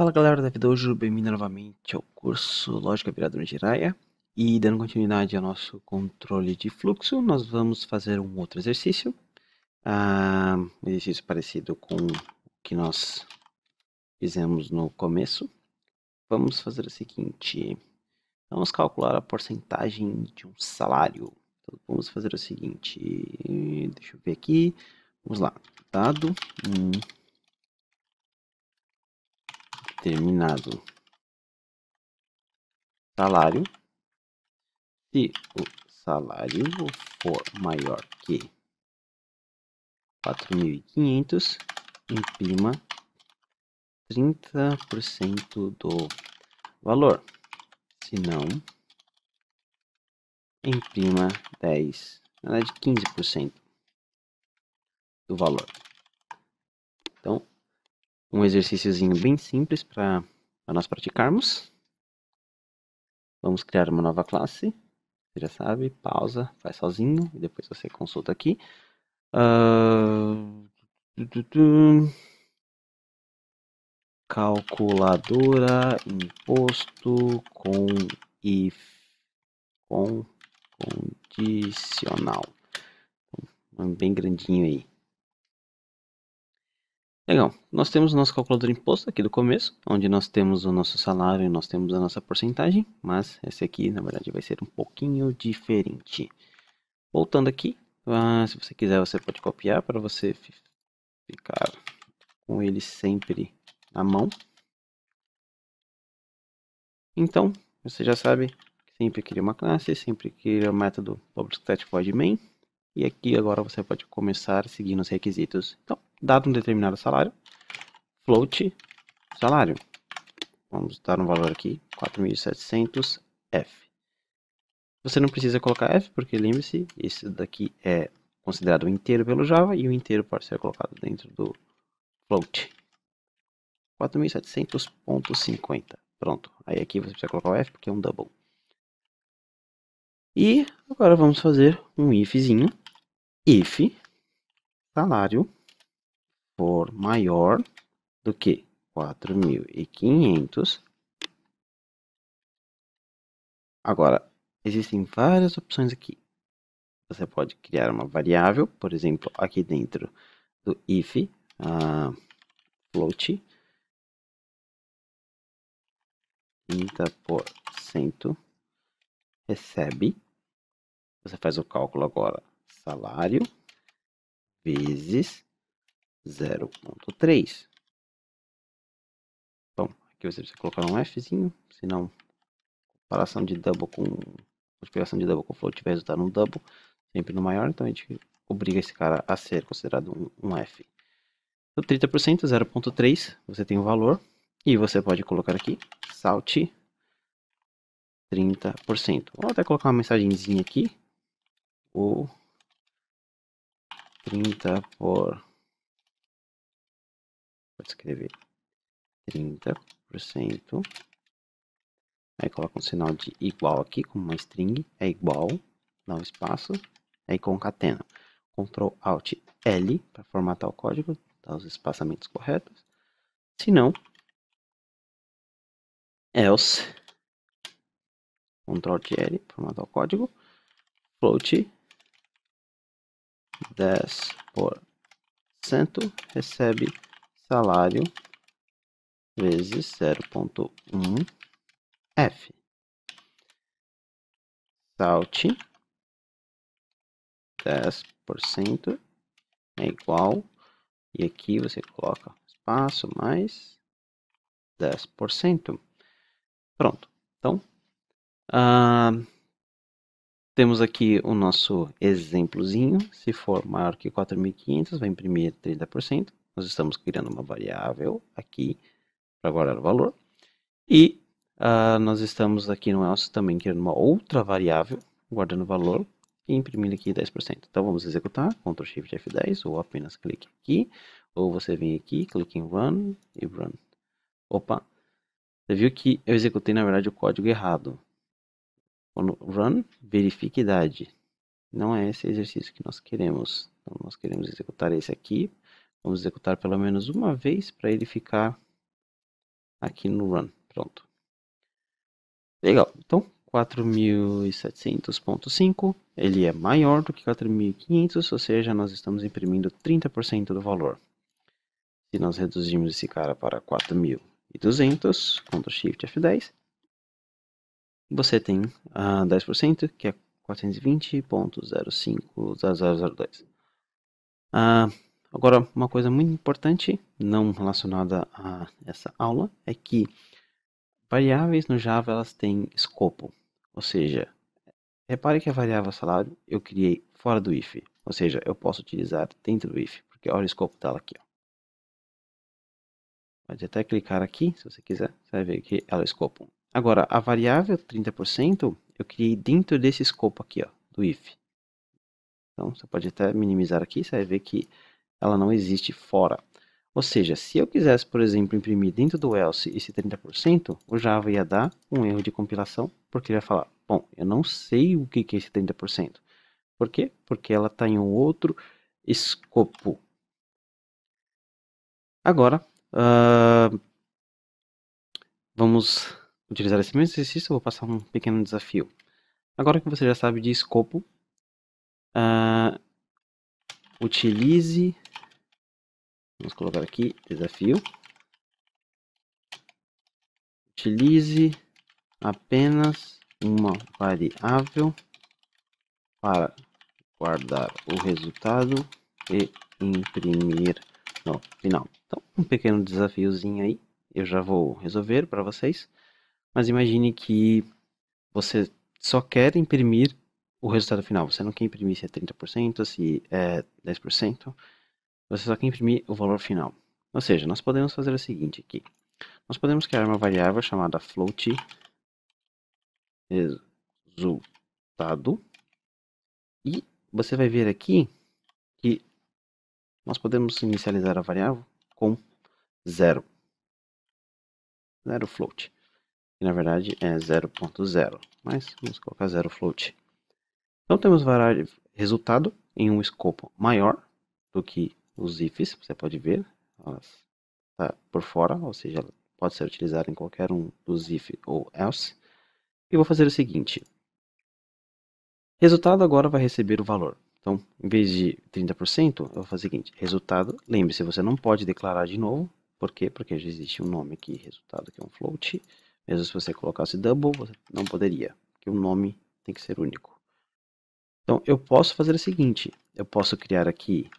Fala galera da vida hoje, bem-vindo novamente ao curso Lógica Virada no Jiraya. E dando continuidade ao nosso controle de fluxo, nós vamos fazer um outro exercício. Ah, um exercício parecido com o que nós fizemos no começo. Vamos fazer o seguinte, vamos calcular a porcentagem de um salário. Então, vamos fazer o seguinte, deixa eu ver aqui, vamos lá, dado um determinado salário, se o salário for maior que 4.500, imprima 30% do valor. Se não, imprima 10, na verdade 15% do valor um exercíciozinho bem simples para nós praticarmos. Vamos criar uma nova classe. Você já sabe, pausa, faz sozinho e depois você consulta aqui. Uh... Calculadora imposto com if com condicional. Então, um bem grandinho aí. Legal, nós temos o nosso calculador de imposto aqui do começo, onde nós temos o nosso salário e nós temos a nossa porcentagem, mas esse aqui na verdade vai ser um pouquinho diferente. Voltando aqui, ah, se você quiser você pode copiar para você ficar com ele sempre na mão. Então, você já sabe, sempre cria uma classe, sempre cria o método public static void main. E aqui agora você pode começar seguindo os requisitos. Então, dado um determinado salário, float salário. Vamos dar um valor aqui, 4.700F. Você não precisa colocar F, porque lembre-se, esse daqui é considerado inteiro pelo Java e o inteiro pode ser colocado dentro do float. 4.700.50. Pronto. Aí aqui você precisa colocar o F porque é um double. E agora vamos fazer um ifzinho. If salário for maior do que 4.500. Agora, existem várias opções aqui. Você pode criar uma variável, por exemplo, aqui dentro do if uh, float por cento recebe. Você faz o cálculo agora, salário vezes 0.3. Bom, aqui você precisa colocar um Fzinho, senão comparação de double com multiplicação de double com float vai resultar num double, sempre no maior, então a gente obriga esse cara a ser considerado um, um F. Então 30%, 0.3, você tem o valor, e você pode colocar aqui, salt 30%. vou até colocar uma mensagenzinha aqui, ou 30 por pode escrever 30%. Aí coloca um sinal de igual aqui, como uma string, é igual, dá um espaço, aí concatena. Ctrl Alt L para formatar o código, dar os espaçamentos corretos. Se não, else, Ctrl Alt L, formatar o código, float 10% recebe salário vezes 0.1f. Salte 10% é igual, e aqui você coloca espaço mais 10%. Pronto, então uh, temos aqui o nosso exemplozinho, se for maior que 4.500 vai imprimir 30%, nós estamos criando uma variável aqui para guardar o valor. E uh, nós estamos aqui no nosso também criando uma outra variável, guardando o valor e imprimindo aqui 10%. Então vamos executar, Ctrl Shift F10 ou apenas clique aqui. Ou você vem aqui, clique em Run e Run. Opa, você viu que eu executei na verdade o código errado. Quando Run, verifique idade. Não é esse exercício que nós queremos. Então nós queremos executar esse aqui Vamos executar pelo menos uma vez para ele ficar aqui no run. Pronto. Legal. Então, 4700.5, ele é maior do que 4500, ou seja, nós estamos imprimindo 30% do valor. Se nós reduzirmos esse cara para 4200, Ctrl Shift F10, você tem ah, 10%, que é 420.05002. Ah, Agora, uma coisa muito importante, não relacionada a essa aula, é que variáveis no Java elas têm escopo, ou seja, repare que a variável salário eu criei fora do if, ou seja, eu posso utilizar dentro do if, porque olha o escopo dela aqui. Ó. Pode até clicar aqui, se você quiser, você vai ver que ela é o escopo. Agora, a variável 30% eu criei dentro desse escopo aqui, ó, do if. Então, você pode até minimizar aqui, você vai ver que ela não existe fora. Ou seja, se eu quisesse, por exemplo, imprimir dentro do else esse 30%, o Java ia dar um erro de compilação, porque ele ia falar, bom, eu não sei o que é esse 30%. Por quê? Porque ela está em um outro escopo. Agora, uh, vamos utilizar esse mesmo exercício, eu vou passar um pequeno desafio. Agora que você já sabe de escopo, uh, utilize Vamos colocar aqui desafio. Utilize apenas uma variável para guardar o resultado e imprimir no final. Então, um pequeno desafiozinho aí, eu já vou resolver para vocês. Mas imagine que você só quer imprimir o resultado final. Você não quer imprimir se é 30%, se é 10%. Você só quer imprimir o valor final. Ou seja, nós podemos fazer o seguinte aqui. Nós podemos criar uma variável chamada float resultado. E você vai ver aqui que nós podemos inicializar a variável com zero. Zero float. Que na verdade é 0.0. Mas vamos colocar zero float. Então temos resultado em um escopo maior do que os ifs, você pode ver, elas tá por fora, ou seja, pode ser utilizada em qualquer um dos ifs ou else. E vou fazer o seguinte. Resultado agora vai receber o valor. Então, em vez de 30%, eu vou fazer o seguinte, resultado, lembre-se, você não pode declarar de novo, por quê? Porque já existe um nome aqui, resultado, que é um float, mesmo se você colocasse double, você não poderia, porque o nome tem que ser único. Então, eu posso fazer o seguinte, eu posso criar aqui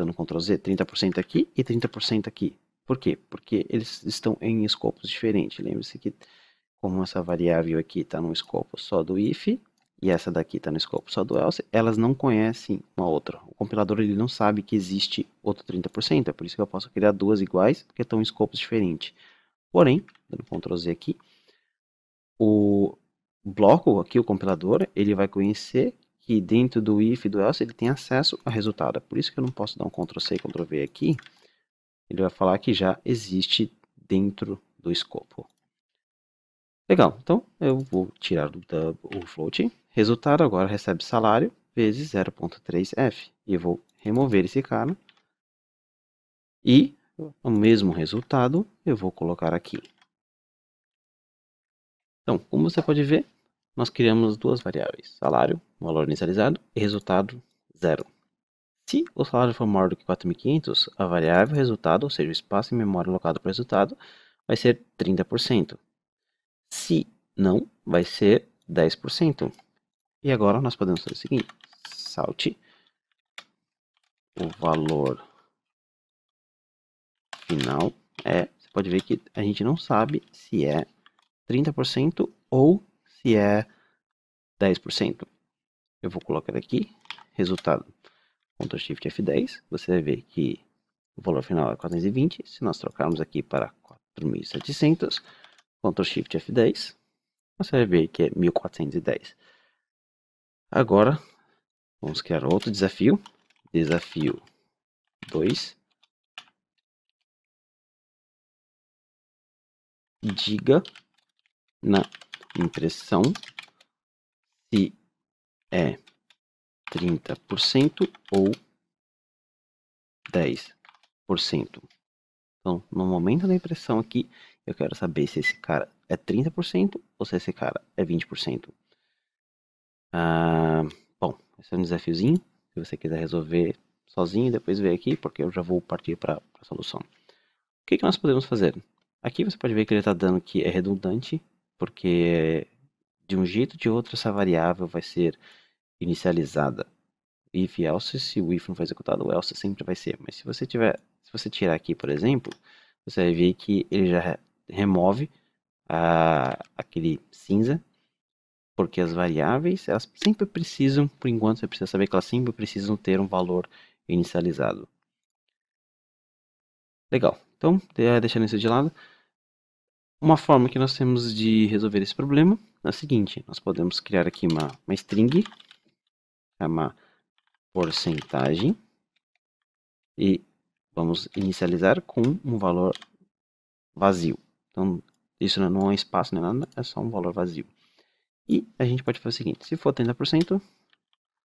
dando Ctrl Z, 30% aqui e 30% aqui. Por quê? Porque eles estão em escopos diferentes. Lembre-se que como essa variável aqui está no escopo só do if e essa daqui está no escopo só do else, elas não conhecem uma outra. O compilador ele não sabe que existe outro 30%, é por isso que eu posso criar duas iguais, porque estão em escopos diferentes. Porém, dando Ctrl Z aqui, o bloco aqui, o compilador, ele vai conhecer que dentro do if do else ele tem acesso ao resultado. É por isso que eu não posso dar um Ctrl+C, Ctrl+V aqui. Ele vai falar que já existe dentro do escopo. Legal, então eu vou tirar do, o float. Resultado agora recebe salário vezes 0.3f. E eu vou remover esse cara. E o mesmo resultado eu vou colocar aqui. Então, como você pode ver, nós criamos duas variáveis, salário, valor inicializado, e resultado, zero. Se o salário for maior do que 4.500, a variável resultado, ou seja, o espaço em memória alocado para o resultado, vai ser 30%. Se não, vai ser 10%. E agora nós podemos fazer o seguinte, salte o valor final é, você pode ver que a gente não sabe se é 30% ou se é 10%. Eu vou colocar aqui, resultado, Ctrl Shift F10, você vai ver que o valor final é 420, se nós trocarmos aqui para 4.700, Ctrl Shift F10, você vai ver que é 1.410. Agora, vamos criar outro desafio, desafio 2, diga na impressão se é 30% ou 10%. Então, no momento da impressão aqui, eu quero saber se esse cara é 30% ou se esse cara é 20%. Ah, bom, esse é um desafiozinho. Se você quiser resolver sozinho, depois vem aqui, porque eu já vou partir para a solução. O que, que nós podemos fazer? Aqui você pode ver que ele está dando que é redundante, porque de um jeito ou de outro essa variável vai ser inicializada. If else, se o if não for executado, o else sempre vai ser. Mas se você tiver, se você tirar aqui, por exemplo, você vai ver que ele já remove a, aquele cinza, porque as variáveis, elas sempre precisam, por enquanto você precisa saber que elas sempre precisam ter um valor inicializado. Legal, então deixando isso de lado, uma forma que nós temos de resolver esse problema é a seguinte, nós podemos criar aqui uma, uma string, chamar porcentagem, e vamos inicializar com um valor vazio. Então, isso não é, é um espaço nem é nada, é só um valor vazio. E a gente pode fazer o seguinte, se for 30%,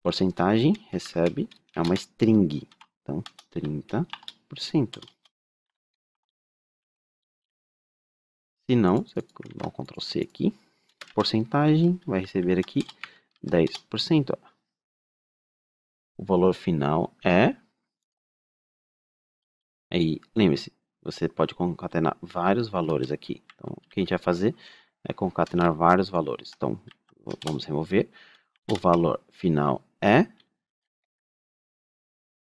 porcentagem recebe, é uma string, então 30%. Se não, você dar um Ctrl C aqui, porcentagem, vai receber aqui 10%. Ó. O valor final é... Aí, lembre-se, você pode concatenar vários valores aqui. Então, o que a gente vai fazer é concatenar vários valores. Então, vamos remover. O valor final é...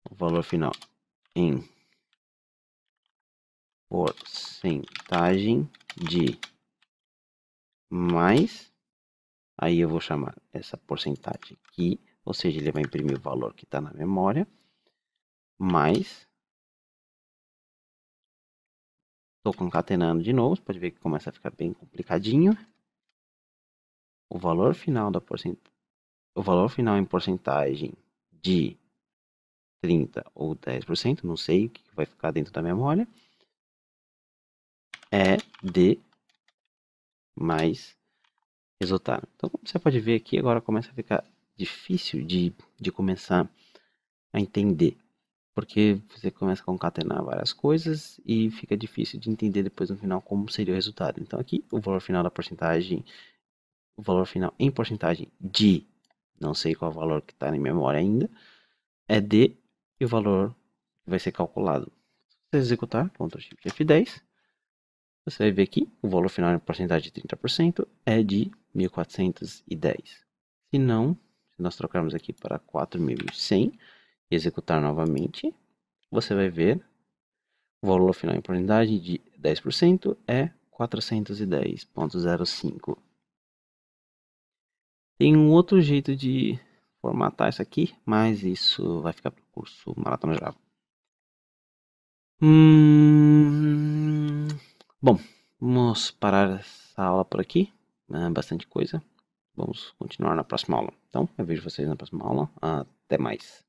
O valor final em porcentagem de mais, aí eu vou chamar essa porcentagem aqui, ou seja, ele vai imprimir o valor que está na memória, mais, estou concatenando de novo, pode ver que começa a ficar bem complicadinho, o valor final da porcentagem, o valor final em porcentagem de 30 ou 10%, não sei o que vai ficar dentro da memória, é D mais resultado. Então, como você pode ver aqui, agora começa a ficar difícil de, de começar a entender. Porque você começa a concatenar várias coisas e fica difícil de entender depois no final como seria o resultado. Então aqui o valor final da porcentagem, o valor final em porcentagem de, não sei qual valor que está na memória ainda, é de e o valor que vai ser calculado. Se você executar, Ctrl Shift F10, você vai ver que o valor final em porcentagem de 30% é de 1410. Se não, se nós trocarmos aqui para 4100 e executar novamente, você vai ver o valor final em porcentagem de 10% é 410.05. Tem um outro jeito de formatar isso aqui, mas isso vai ficar para o curso Maratona Java. Hum, Bom, vamos parar essa aula por aqui. É bastante coisa. Vamos continuar na próxima aula. Então, eu vejo vocês na próxima aula. Até mais.